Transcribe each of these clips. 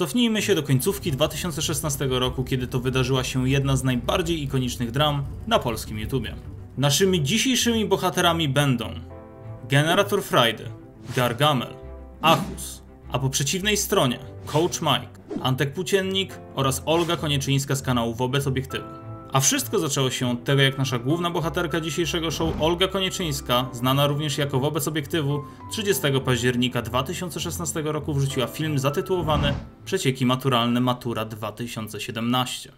Cofnijmy się do końcówki 2016 roku, kiedy to wydarzyła się jedna z najbardziej ikonicznych dram na polskim YouTubie. Naszymi dzisiejszymi bohaterami będą Generator Friday, Gargamel, Achus, a po przeciwnej stronie Coach Mike, Antek Płóciennik oraz Olga Konieczyńska z kanału Wobec Obiektywu. A wszystko zaczęło się od tego, jak nasza główna bohaterka dzisiejszego show, Olga Konieczyńska, znana również jako wobec obiektywu, 30 października 2016 roku wrzuciła film zatytułowany Przecieki maturalne Matura 2017.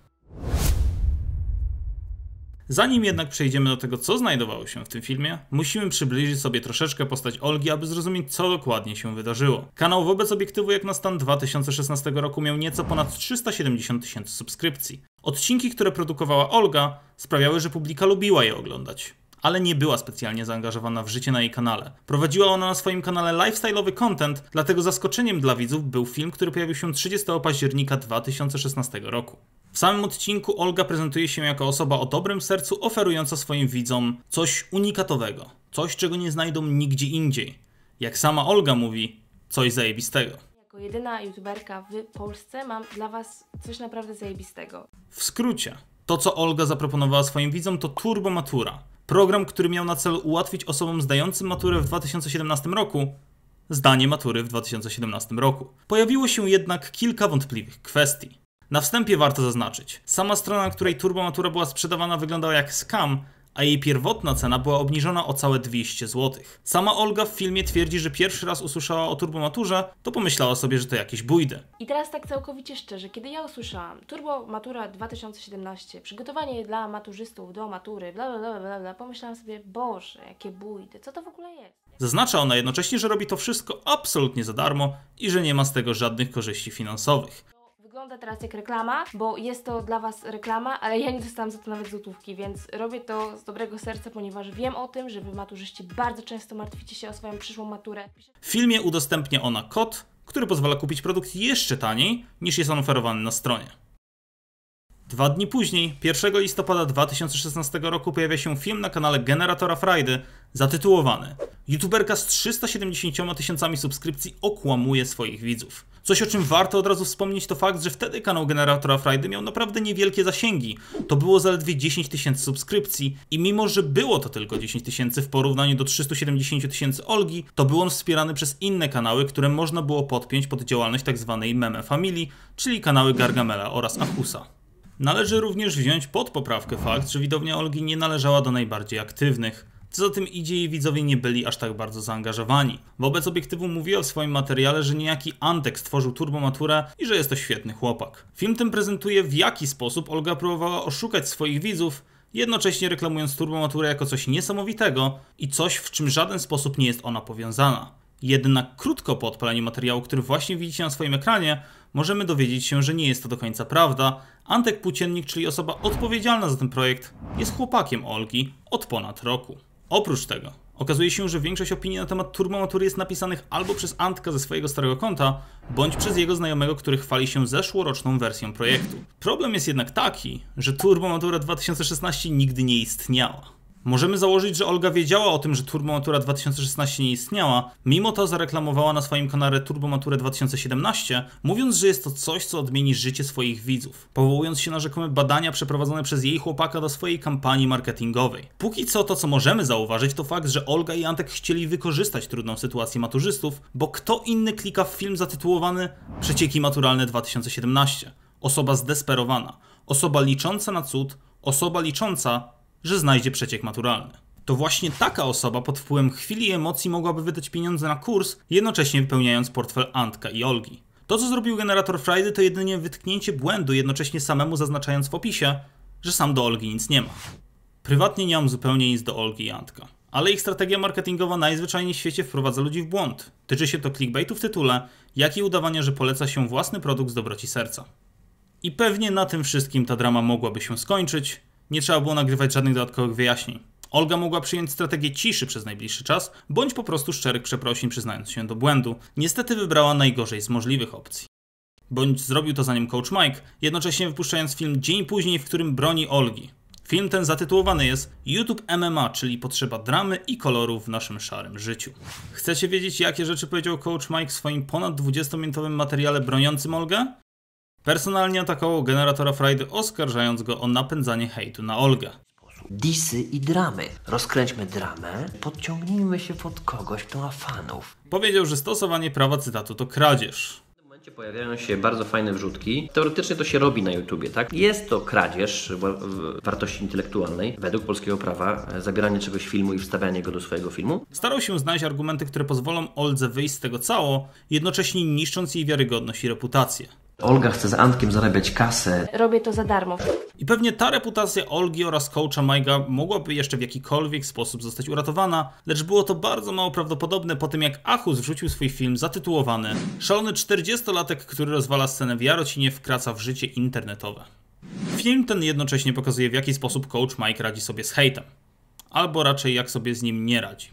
Zanim jednak przejdziemy do tego, co znajdowało się w tym filmie, musimy przybliżyć sobie troszeczkę postać Olgi, aby zrozumieć, co dokładnie się wydarzyło. Kanał wobec obiektywu jak na stan 2016 roku miał nieco ponad 370 tysięcy subskrypcji. Odcinki, które produkowała Olga, sprawiały, że publika lubiła je oglądać, ale nie była specjalnie zaangażowana w życie na jej kanale. Prowadziła ona na swoim kanale lifestyle'owy content, dlatego zaskoczeniem dla widzów był film, który pojawił się 30 października 2016 roku. W samym odcinku Olga prezentuje się jako osoba o dobrym sercu, oferująca swoim widzom coś unikatowego, coś czego nie znajdą nigdzie indziej. Jak sama Olga mówi, coś zajebistego jako jedyna youtuberka w Polsce mam dla Was coś naprawdę zajebistego. W skrócie, to co Olga zaproponowała swoim widzom to Turbo Matura. Program, który miał na celu ułatwić osobom zdającym maturę w 2017 roku zdanie matury w 2017 roku. Pojawiło się jednak kilka wątpliwych kwestii. Na wstępie warto zaznaczyć, sama strona, na której Turbo Matura była sprzedawana wyglądała jak scam, a jej pierwotna cena była obniżona o całe 200 zł. Sama Olga w filmie twierdzi, że pierwszy raz usłyszała o turbomaturze, to pomyślała sobie, że to jakieś bójdę. I teraz tak całkowicie szczerze, kiedy ja usłyszałam turbomatura 2017, przygotowanie dla maturzystów do matury, bla bla bla bla, bla pomyślałam sobie, boże, jakie bójdy, co to w ogóle jest? Zaznacza ona jednocześnie, że robi to wszystko absolutnie za darmo i że nie ma z tego żadnych korzyści finansowych. Wygląda teraz jak reklama, bo jest to dla Was reklama, ale ja nie dostałam za to nawet złotówki, więc robię to z dobrego serca, ponieważ wiem o tym, że Wy maturzyści bardzo często martwicie się o swoją przyszłą maturę. W filmie udostępnia ona kod, który pozwala kupić produkt jeszcze taniej niż jest on oferowany na stronie. Dwa dni później, 1 listopada 2016 roku, pojawia się film na kanale Generatora Friday zatytułowany YouTuberka z 370 tysiącami subskrypcji okłamuje swoich widzów. Coś o czym warto od razu wspomnieć to fakt, że wtedy kanał Generatora Friday miał naprawdę niewielkie zasięgi. To było zaledwie 10 tysięcy subskrypcji i mimo, że było to tylko 10 tysięcy w porównaniu do 370 tysięcy Olgi, to był on wspierany przez inne kanały, które można było podpiąć pod działalność tzw. Tak meme familii, czyli kanały Gargamela oraz Akusa. Należy również wziąć pod poprawkę fakt, że widownia Olgi nie należała do najbardziej aktywnych. Co za tym idzie, jej widzowie nie byli aż tak bardzo zaangażowani. Wobec obiektywu mówiła w swoim materiale, że niejaki Antek stworzył turbomaturę i że jest to świetny chłopak. Film ten prezentuje w jaki sposób Olga próbowała oszukać swoich widzów, jednocześnie reklamując turbomaturę jako coś niesamowitego i coś, w czym w żaden sposób nie jest ona powiązana. Jednak krótko po odpaleniu materiału, który właśnie widzicie na swoim ekranie, możemy dowiedzieć się, że nie jest to do końca prawda. Antek Płóciennik, czyli osoba odpowiedzialna za ten projekt, jest chłopakiem Olgi od ponad roku. Oprócz tego, okazuje się, że większość opinii na temat turbomatury jest napisanych albo przez Antka ze swojego starego konta, bądź przez jego znajomego, który chwali się zeszłoroczną wersją projektu. Problem jest jednak taki, że Turbomatura 2016 nigdy nie istniała. Możemy założyć, że Olga wiedziała o tym, że Turbomatura 2016 nie istniała, mimo to zareklamowała na swoim kanale Turbomaturę 2017, mówiąc, że jest to coś, co odmieni życie swoich widzów, powołując się na rzekome badania przeprowadzone przez jej chłopaka do swojej kampanii marketingowej. Póki co to, co możemy zauważyć, to fakt, że Olga i Antek chcieli wykorzystać trudną sytuację maturzystów, bo kto inny klika w film zatytułowany Przecieki maturalne 2017. Osoba zdesperowana, osoba licząca na cud, osoba licząca że znajdzie przeciek maturalny. To właśnie taka osoba pod wpływem chwili i emocji mogłaby wydać pieniądze na kurs, jednocześnie wypełniając portfel Antka i Olgi. To, co zrobił generator Friday, to jedynie wytknięcie błędu, jednocześnie samemu zaznaczając w opisie, że sam do Olgi nic nie ma. Prywatnie nie mam zupełnie nic do Olgi i Antka, ale ich strategia marketingowa najzwyczajniej w świecie wprowadza ludzi w błąd. Tyczy się to clickbaitu w tytule, jak i udawania, że poleca się własny produkt z dobroci serca. I pewnie na tym wszystkim ta drama mogłaby się skończyć, nie trzeba było nagrywać żadnych dodatkowych wyjaśnień. Olga mogła przyjąć strategię ciszy przez najbliższy czas, bądź po prostu szczerych przeprosin przyznając się do błędu. Niestety wybrała najgorzej z możliwych opcji. Bądź zrobił to za nim coach Mike, jednocześnie wypuszczając film dzień później, w którym broni Olgi. Film ten zatytułowany jest YouTube MMA, czyli potrzeba dramy i kolorów w naszym szarym życiu. Chcecie wiedzieć, jakie rzeczy powiedział coach Mike w swoim ponad 20-minutowym materiale broniącym Olgę? Personalnie atakował generatora frajdy, oskarżając go o napędzanie hejtu na Olgę. Disy i dramy. Rozkręćmy dramę, podciągnijmy się pod kogoś, kto ma fanów. Powiedział, że stosowanie prawa cytatu to kradzież pojawiają się bardzo fajne wrzutki. Teoretycznie to się robi na YouTubie, tak? Jest to kradzież wartości intelektualnej według polskiego prawa, e, zabieranie czegoś filmu i wstawianie go do swojego filmu. Starał się znaleźć argumenty, które pozwolą Oldze wyjść z tego cało, jednocześnie niszcząc jej wiarygodność i reputację. Olga chce z Antkiem zarabiać kasę. Robię to za darmo. I pewnie ta reputacja Olgi oraz coacha Majga mogłaby jeszcze w jakikolwiek sposób zostać uratowana, lecz było to bardzo mało prawdopodobne po tym jak Achus wrzucił swój film zatytułowany Szalony 40-latek, który rozwala scenę w Jarocinie wkraca w życie internetowe. Film ten jednocześnie pokazuje w jaki sposób coach Mike radzi sobie z hejtem. Albo raczej jak sobie z nim nie radzi.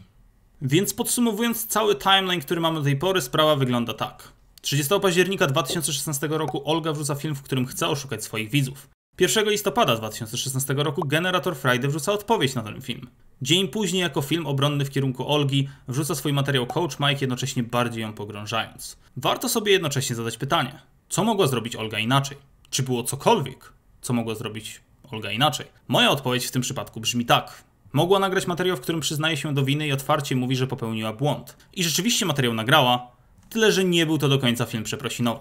Więc podsumowując cały timeline, który mamy do tej pory, sprawa wygląda tak. 30 października 2016 roku Olga wrzuca film, w którym chce oszukać swoich widzów. 1 listopada 2016 roku Generator Friday wrzuca odpowiedź na ten film. Dzień później, jako film obronny w kierunku Olgi, wrzuca swój materiał Coach Mike, jednocześnie bardziej ją pogrążając. Warto sobie jednocześnie zadać pytanie: co mogła zrobić Olga inaczej? Czy było cokolwiek, co mogła zrobić Olga inaczej? Moja odpowiedź w tym przypadku brzmi tak. Mogła nagrać materiał, w którym przyznaje się do winy i otwarcie mówi, że popełniła błąd. I rzeczywiście materiał nagrała, tyle że nie był to do końca film przeprosinowy.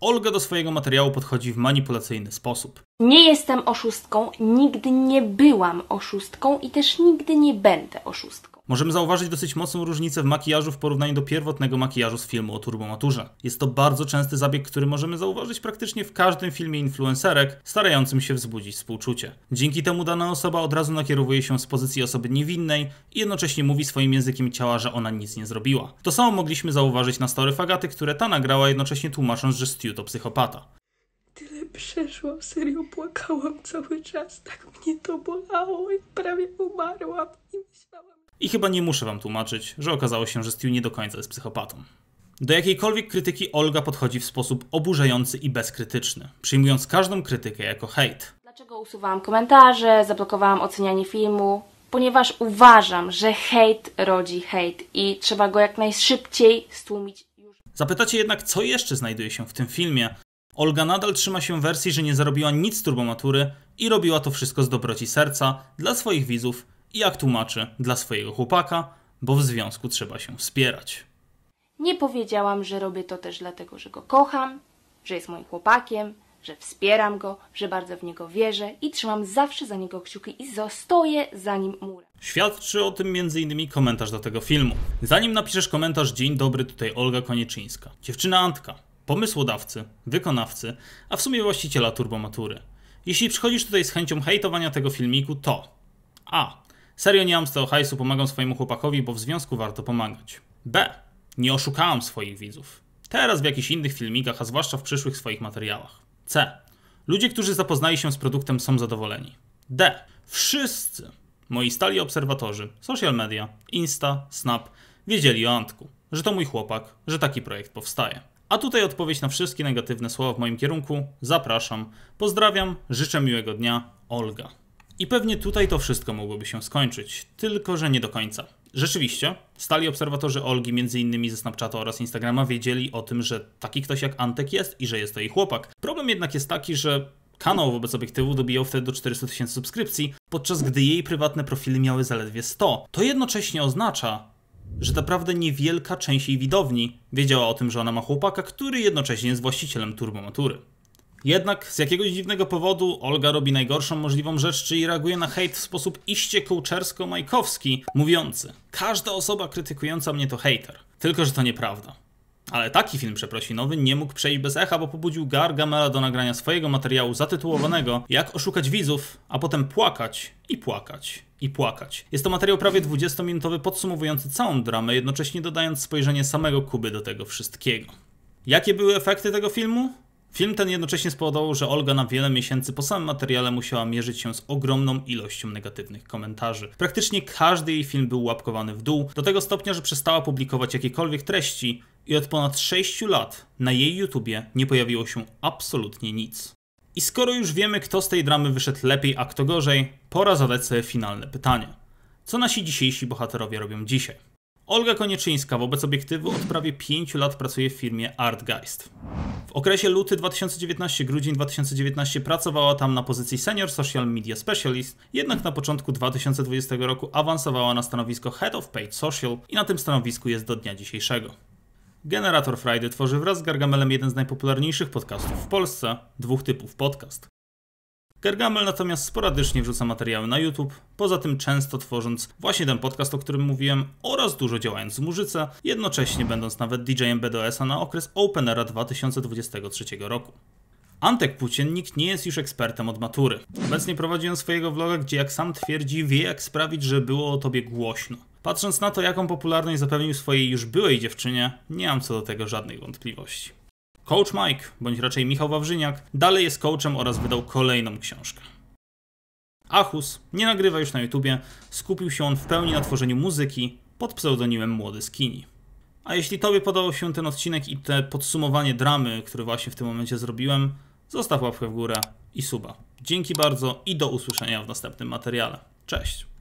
Olga do swojego materiału podchodzi w manipulacyjny sposób. Nie jestem oszustką, nigdy nie byłam oszustką i też nigdy nie będę oszustką. Możemy zauważyć dosyć mocną różnicę w makijażu w porównaniu do pierwotnego makijażu z filmu o turbomaturze. Jest to bardzo częsty zabieg, który możemy zauważyć praktycznie w każdym filmie influencerek, starającym się wzbudzić współczucie. Dzięki temu dana osoba od razu nakierowuje się z pozycji osoby niewinnej i jednocześnie mówi swoim językiem ciała, że ona nic nie zrobiła. To samo mogliśmy zauważyć na story Fagaty, które ta nagrała jednocześnie tłumacząc, że Stu to psychopata. Tyle przeszłam, serio płakałam cały czas, tak mnie to bolało i prawie umarłam i myślałam... I chyba nie muszę wam tłumaczyć, że okazało się, że Stu nie do końca jest psychopatą. Do jakiejkolwiek krytyki Olga podchodzi w sposób oburzający i bezkrytyczny, przyjmując każdą krytykę jako hejt. Dlaczego usuwałam komentarze, zablokowałam ocenianie filmu? Ponieważ uważam, że hejt rodzi hejt i trzeba go jak najszybciej stłumić już. Zapytacie jednak, co jeszcze znajduje się w tym filmie? Olga nadal trzyma się wersji, że nie zarobiła nic z turbomatury i robiła to wszystko z dobroci serca dla swoich widzów i jak tłumaczy dla swojego chłopaka, bo w związku trzeba się wspierać. Nie powiedziałam, że robię to też dlatego, że go kocham, że jest moim chłopakiem, że wspieram go, że bardzo w niego wierzę i trzymam zawsze za niego kciuki i zostaję za nim murem. Świadczy o tym m.in. komentarz do tego filmu. Zanim napiszesz komentarz, dzień dobry, tutaj Olga Konieczyńska. Dziewczyna Antka, pomysłodawcy, wykonawcy, a w sumie właściciela turbomatury. Jeśli przychodzisz tutaj z chęcią hejtowania tego filmiku, to a. Serio nie mam z tego hajsu, pomagam swojemu chłopakowi, bo w związku warto pomagać. B. Nie oszukałam swoich widzów. Teraz w jakichś innych filmikach, a zwłaszcza w przyszłych swoich materiałach. C. Ludzie, którzy zapoznali się z produktem są zadowoleni. D. Wszyscy moi stali obserwatorzy, social media, Insta, Snap, wiedzieli o Antku, że to mój chłopak, że taki projekt powstaje. A tutaj odpowiedź na wszystkie negatywne słowa w moim kierunku. Zapraszam, pozdrawiam, życzę miłego dnia, Olga. I pewnie tutaj to wszystko mogłoby się skończyć, tylko że nie do końca. Rzeczywiście, stali obserwatorzy Olgi, m.in. ze Snapchata oraz Instagrama, wiedzieli o tym, że taki ktoś jak Antek jest i że jest to jej chłopak. Problem jednak jest taki, że kanał wobec obiektywu dobijał wtedy do 400 tysięcy subskrypcji, podczas gdy jej prywatne profile miały zaledwie 100. To jednocześnie oznacza, że naprawdę niewielka część jej widowni wiedziała o tym, że ona ma chłopaka, który jednocześnie jest właścicielem turbomatury. Jednak z jakiegoś dziwnego powodu Olga robi najgorszą możliwą rzecz, czyli reaguje na hejt w sposób iście kołczersko-majkowski, mówiący Każda osoba krytykująca mnie to hater". Tylko, że to nieprawda. Ale taki film przeprosinowy nie mógł przejść bez echa, bo pobudził Gargamela do nagrania swojego materiału zatytułowanego Jak oszukać widzów, a potem płakać i płakać i płakać. Jest to materiał prawie 20-minutowy podsumowujący całą dramę, jednocześnie dodając spojrzenie samego Kuby do tego wszystkiego. Jakie były efekty tego filmu? Film ten jednocześnie spowodował, że Olga na wiele miesięcy po samym materiale musiała mierzyć się z ogromną ilością negatywnych komentarzy. Praktycznie każdy jej film był łapkowany w dół, do tego stopnia, że przestała publikować jakiekolwiek treści i od ponad 6 lat na jej YouTubie nie pojawiło się absolutnie nic. I skoro już wiemy, kto z tej dramy wyszedł lepiej, a kto gorzej, pora zadać sobie finalne pytanie. Co nasi dzisiejsi bohaterowie robią dzisiaj? Olga Konieczyńska wobec obiektywu od prawie 5 lat pracuje w firmie Artgeist. W okresie luty 2019-grudzień 2019 pracowała tam na pozycji Senior Social Media Specialist, jednak na początku 2020 roku awansowała na stanowisko Head of Paid Social i na tym stanowisku jest do dnia dzisiejszego. Generator Friday tworzy wraz z Gargamelem jeden z najpopularniejszych podcastów w Polsce, dwóch typów podcast. Gargamel natomiast sporadycznie wrzuca materiały na YouTube, poza tym często tworząc właśnie ten podcast, o którym mówiłem, oraz dużo działając w muzyce, jednocześnie będąc nawet DJ-em BDS-a na okres Openera 2023 roku. Antek Płóciennik nie jest już ekspertem od matury. Obecnie prowadzi on swojego vloga, gdzie jak sam twierdzi, wie jak sprawić, że było o tobie głośno. Patrząc na to, jaką popularność zapewnił swojej już byłej dziewczynie, nie mam co do tego żadnych wątpliwości. Coach Mike, bądź raczej Michał Wawrzyniak, dalej jest coachem oraz wydał kolejną książkę. Achus nie nagrywa już na YouTubie, skupił się on w pełni na tworzeniu muzyki pod pseudonimem Młody Skinny. A jeśli Tobie podobał się ten odcinek i te podsumowanie dramy, które właśnie w tym momencie zrobiłem, zostaw łapkę w górę i suba. Dzięki bardzo i do usłyszenia w następnym materiale. Cześć!